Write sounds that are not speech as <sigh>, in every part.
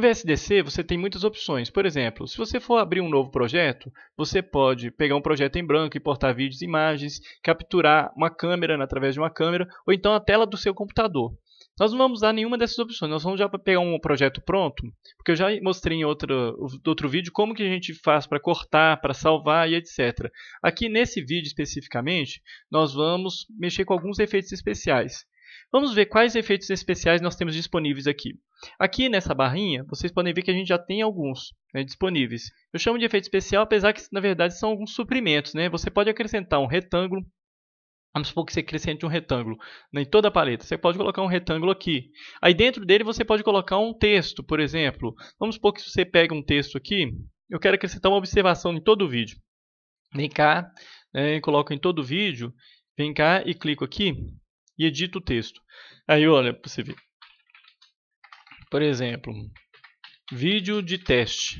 No VSDC, você tem muitas opções. Por exemplo, se você for abrir um novo projeto, você pode pegar um projeto em branco, importar vídeos e imagens, capturar uma câmera né, através de uma câmera, ou então a tela do seu computador. Nós não vamos usar nenhuma dessas opções, nós vamos já pegar um projeto pronto, porque eu já mostrei em outro, outro vídeo como que a gente faz para cortar, para salvar e etc. Aqui nesse vídeo especificamente, nós vamos mexer com alguns efeitos especiais. Vamos ver quais efeitos especiais nós temos disponíveis aqui. Aqui nessa barrinha, vocês podem ver que a gente já tem alguns né, disponíveis. Eu chamo de efeito especial, apesar que na verdade são alguns suprimentos. Né? Você pode acrescentar um retângulo, Vamos supor que você acrescente um retângulo né, em toda a paleta. Você pode colocar um retângulo aqui. Aí dentro dele você pode colocar um texto, por exemplo. Vamos supor que você pega um texto aqui. Eu quero acrescentar uma observação em todo o vídeo. Vem cá, né, coloco em todo o vídeo. Vem cá e clico aqui e edito o texto. Aí olha para você ver. Por exemplo, vídeo de teste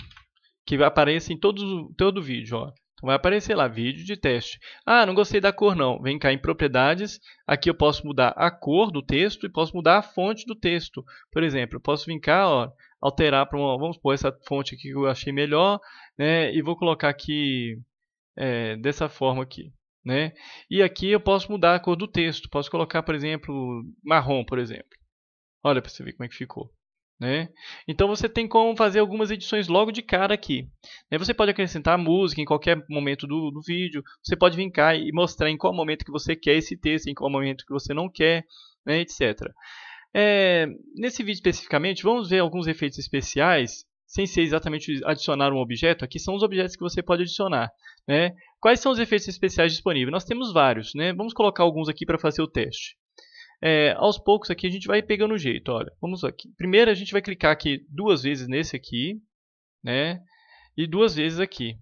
que aparece em todo todo vídeo, ó. Então vai aparecer lá vídeo de teste. Ah, não gostei da cor não. Vem cá em propriedades, aqui eu posso mudar a cor do texto e posso mudar a fonte do texto. Por exemplo, eu posso vir cá, ó, alterar para uma, vamos pôr essa fonte aqui que eu achei melhor, né? E vou colocar aqui é, dessa forma aqui. Né? E aqui eu posso mudar a cor do texto. Posso colocar, por exemplo, marrom, por exemplo. Olha para você ver como é que ficou. Né? Então você tem como fazer algumas edições logo de cara aqui. Né? Você pode acrescentar música em qualquer momento do, do, vídeo. Você pode vir cá e mostrar em qual momento que você quer esse texto, em qual momento que você não quer, né? etc. É, nesse vídeo especificamente, vamos ver alguns efeitos especiais, sem ser exatamente adicionar um objeto. Aqui são os objetos que você pode adicionar. Né? Quais são os efeitos especiais disponíveis? Nós temos vários, né? Vamos colocar alguns aqui para fazer o teste. É, aos poucos aqui a gente vai pegando o jeito, olha. Vamos aqui. Primeiro a gente vai clicar aqui duas vezes nesse aqui, né? E duas vezes aqui.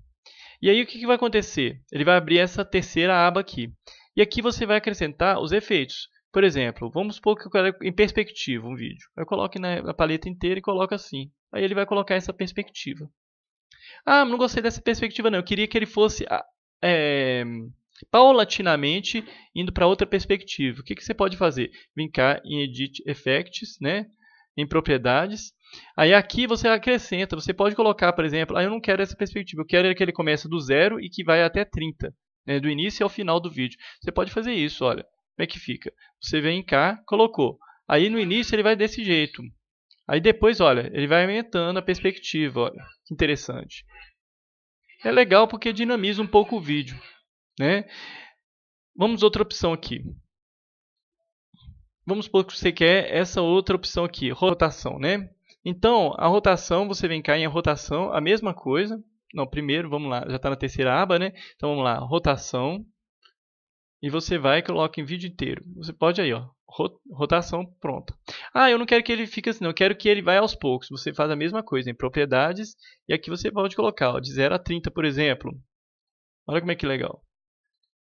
E aí o que, que vai acontecer? Ele vai abrir essa terceira aba aqui. E aqui você vai acrescentar os efeitos. Por exemplo, vamos supor que eu quero em perspectiva um vídeo. Eu coloco na, na paleta inteira e coloco assim. Aí ele vai colocar essa perspectiva. Ah, não gostei dessa perspectiva não. Eu queria que ele fosse é, paulatinamente indo para outra perspectiva. O que, que você pode fazer? Vem cá em Edit Effects, né? em Propriedades. Aí aqui você acrescenta, você pode colocar, por exemplo, ah, eu não quero essa perspectiva, eu quero que ele comece do zero e que vai até 30, né? do início ao final do vídeo. Você pode fazer isso, olha, como é que fica? Você vem cá, colocou. Aí no início ele vai desse jeito. Aí depois, olha, ele vai aumentando a perspectiva, olha, que interessante. É legal porque dinamiza um pouco o vídeo. Né? Vamos outra opção aqui. Vamos supor que você quer essa outra opção aqui, rotação, né? Então, a rotação, você vem cá em rotação, a mesma coisa. Não, primeiro, vamos lá, já está na terceira aba, né? Então, vamos lá, rotação e você vai e coloca em vídeo inteiro. Você pode aí, ó, rotação pronta. Ah, eu não quero que ele fique assim, não. Eu quero que ele vá aos poucos. Você faz a mesma coisa em propriedades e aqui você pode colocar ó, de 0 a 30, por exemplo. Olha como é que legal.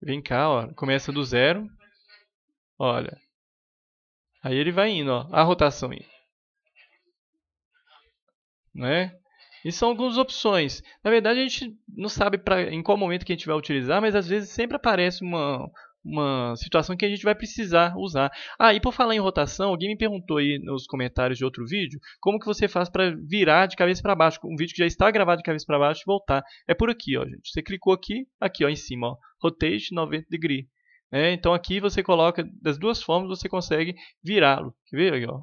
Vem cá, ó, começa do zero. Olha. Aí ele vai indo, ó, a rotação aí. Né? E são algumas opções. Na verdade, a gente não sabe pra, em qual momento que a gente vai utilizar, mas às vezes sempre aparece uma, uma situação que a gente vai precisar usar. Ah, e por falar em rotação, alguém me perguntou aí nos comentários de outro vídeo como que você faz para virar de cabeça para baixo, um vídeo que já está gravado de cabeça para baixo e voltar. É por aqui, ó, gente. Você clicou aqui, aqui, ó, em cima, ó, rotate 90 degree. É, então aqui você coloca das duas formas, você consegue virá-lo. Quer ver aí, ó?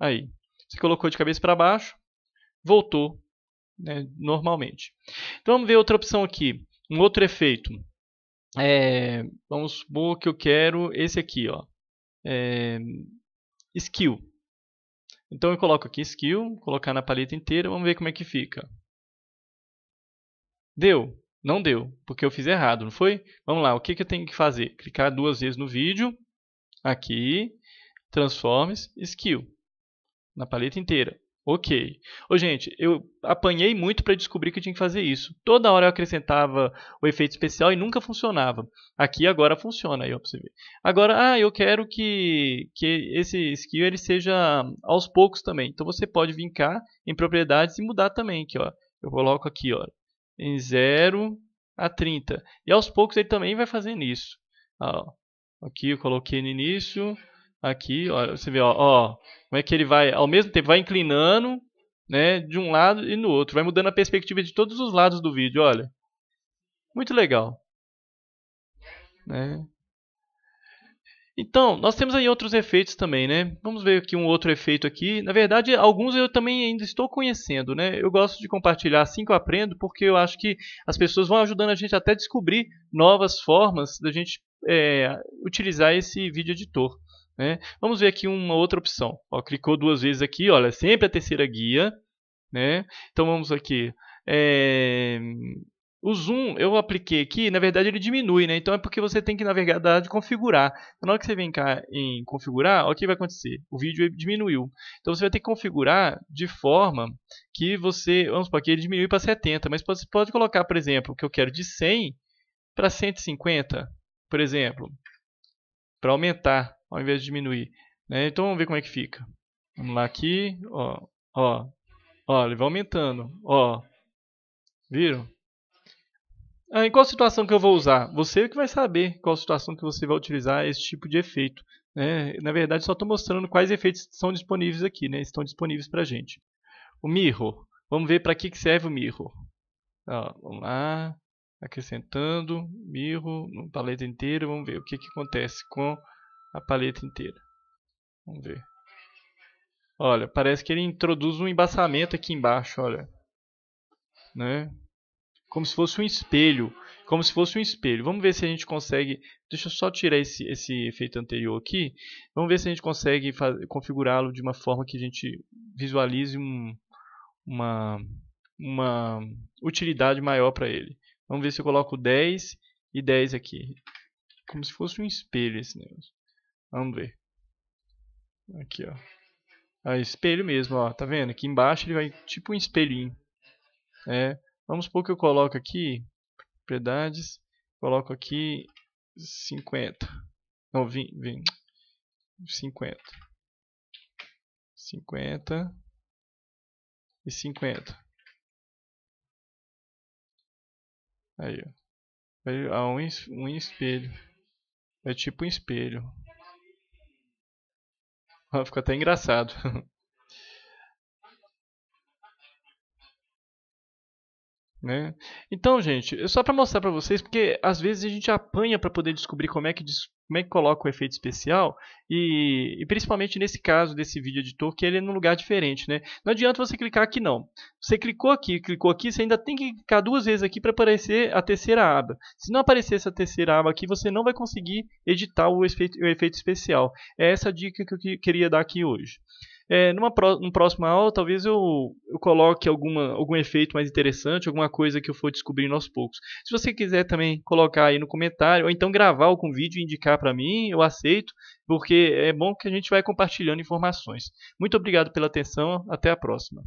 Aí. Você colocou de cabeça para baixo, voltou né, normalmente. Então vamos ver outra opção aqui, um outro efeito. É, vamos supor que eu quero esse aqui, ó. É, skill. Então eu coloco aqui skill, colocar na paleta inteira, vamos ver como é que fica. Deu? Não deu, porque eu fiz errado, não foi? Vamos lá, o que, que eu tenho que fazer? Clicar duas vezes no vídeo, aqui, transforms, skill, na paleta inteira. Ok. Ô, gente, eu apanhei muito para descobrir que eu tinha que fazer isso. Toda hora eu acrescentava o efeito especial e nunca funcionava. Aqui agora funciona, aí ó, pra você ver. Agora, ah, eu quero que, que esse skill ele seja aos poucos também. Então você pode vir em propriedades e mudar também aqui, ó. Eu coloco aqui, ó, em 0 a 30. E aos poucos ele também vai fazendo isso. Ó, aqui eu coloquei no início, Aqui, ó, você vê, ó, ó, como é que ele vai, ao mesmo tempo, vai inclinando, né, de um lado e no outro. Vai mudando a perspectiva de todos os lados do vídeo, olha. Muito legal. Né? Então, nós temos aí outros efeitos também, né? Vamos ver aqui um outro efeito aqui. Na verdade, alguns eu também ainda estou conhecendo, né? Eu gosto de compartilhar assim que eu aprendo, porque eu acho que as pessoas vão ajudando a gente até descobrir novas formas da gente é, utilizar esse vídeo editor. Né? Vamos ver aqui uma outra opção. Ó, clicou duas vezes aqui, olha, sempre a terceira guia. Né? Então vamos aqui. É... O zoom eu apliquei aqui, na verdade ele diminui, né? Então é porque você tem que, na verdade, configurar. Então, na hora que você vem cá em configurar, o que vai acontecer? O vídeo diminuiu. Então você vai ter que configurar de forma que você, vamos supor que ele diminui para 70, mas você pode colocar, por exemplo, que eu quero de 100 para 150, por exemplo, para aumentar ao invés de diminuir. Né? Então vamos ver como é que fica. Vamos lá aqui, ó, ó, ó, ele vai aumentando, ó, viram? Ah, em qual situação que eu vou usar? Você que vai saber qual situação que você vai utilizar esse tipo de efeito. Né? Na verdade, só estou mostrando quais efeitos são disponíveis aqui, né? estão disponíveis para a gente. O mirror, vamos ver para que, que serve o mirror. Ó, vamos lá, acrescentando, mirror, paleta inteiro. vamos ver o que, que acontece com a paleta inteira. Vamos ver. Olha, parece que ele introduz um embaçamento aqui embaixo, olha. Né? Como se fosse um espelho. Como se fosse um espelho. Vamos ver se a gente consegue... Deixa eu só tirar esse, esse efeito anterior aqui. Vamos ver se a gente consegue configurá-lo de uma forma que a gente visualize um, uma, uma utilidade maior para ele. Vamos ver se eu coloco 10 e 10 aqui. Como se fosse um espelho esse negócio. Vamos ver. Aqui, ó. Ah, espelho mesmo, ó. Tá vendo? Aqui embaixo ele vai tipo um espelhinho. É. Vamos supor que eu coloco aqui, propriedades, coloco aqui 50. Não, 20, 20. 50. 50 e 50. Aí, ó. Há um espelho. É tipo um espelho. Ficou até engraçado. <laughs> Né? Então, gente, é só para mostrar para vocês, porque às vezes a gente apanha para poder descobrir como é que como é que coloca o efeito especial e, e, principalmente nesse caso desse vídeo editor que ele é num lugar diferente, né? Não adianta você clicar aqui não. Você clicou aqui, clicou aqui, você ainda tem que clicar duas vezes aqui para aparecer a terceira aba. Se não aparecer essa terceira aba aqui, você não vai conseguir editar o efeito, o efeito especial. É essa dica que eu queria dar aqui hoje. É, numa pro, num próximo aula, talvez eu, eu coloque alguma, algum efeito mais interessante, alguma coisa que eu for descobrindo aos poucos. Se você quiser também colocar aí no comentário, ou então gravar algum vídeo e indicar para mim, eu aceito, porque é bom que a gente vai compartilhando informações. Muito obrigado pela atenção, até a próxima.